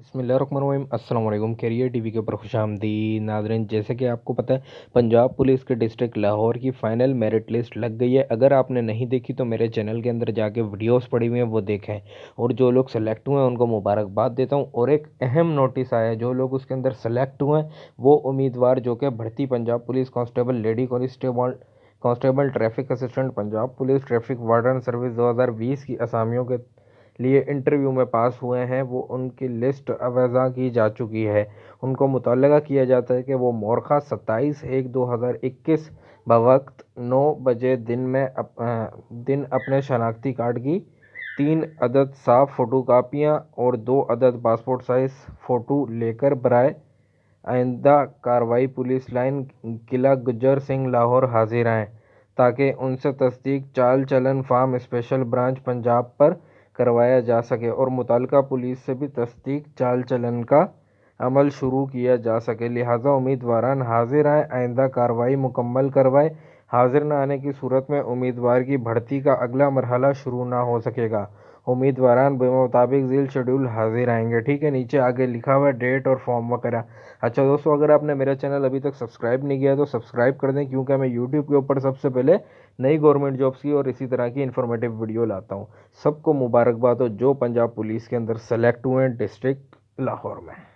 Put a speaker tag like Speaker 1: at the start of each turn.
Speaker 1: अस्सलाम वालेकुम career TV के ऊपर खुश आमदी नाजरन जैसे कि आपको पता है पंजाब पुलिस के डिस्ट्रिक्ट लाहौर की फ़ाइनल मेरिट लिस्ट लग गई है अगर आपने नहीं देखी तो मेरे चैनल के अंदर जाके वीडियोस पड़ी हुई हैं वो देखें और जो लोग सेलेक्ट हुए हैं उनको मुबारकबाद देता हूँ और एक अहम नोटिस आया जो लोग उसके अंदर सेलेक्ट हुए हैं वो उम्मीदवार जो कि भर्ती Punjab police constable lady constable constable traffic assistant Punjab police traffic warden service दो की असामियों के लिए इंटरव्यू में पास हुए हैं वो उनकी लिस्ट अवैजा की जा चुकी है उनको मुतल किया जाता है कि वो मोरखा सत्ताईस एक दो हज़ार इक्कीस बवक्त नौ बजे दिन में अप, दिन अपने शनाख्ती कार्ड की तीन अदद साफ फ़ोटो कापियाँ और दो अदद पासपोर्ट साइज़ फ़ोटो लेकर बरए आइंदा कार्रवाई पुलिस लाइन किला गुजर सिंह लाहौर हाजिर आएँ ताकि उनसे तस्दीक चाल चलन फार्म स्पेशल ब्रांच पंजाब पर करवाया जा सके और मुतल पुलिस से भी तस्दीक चाल चलन का अमल शुरू किया जा सके लिहाजा उम्मीदवारान हाजिर आएँ आइंदा कार्रवाई मुकम्मल करवाएँ हाजिर न आने की सूरत में उम्मीदवार की भर्ती का अगला मरहला शुरू ना हो सकेगा उम्मीदवार मुताबिक जिल शेड्यूल हाजिर आएंगे ठीक है नीचे आगे लिखा हुआ है डेट और फॉर्म वगैरह अच्छा दोस्तों अगर आपने मेरा चैनल अभी तक सब्सक्राइब नहीं किया तो सब्सक्राइब कर दें क्योंकि मैं यूट्यूब के ऊपर सबसे पहले नई गवर्नमेंट जॉब्स की और इसी तरह की इन्फॉर्मेटिव वीडियो लाता हूँ सबको मुबारकबाद हो जो पंजाब पुलिस के अंदर सेलेक्ट हुए हैं डिस्ट्रिक्ट लाहौर में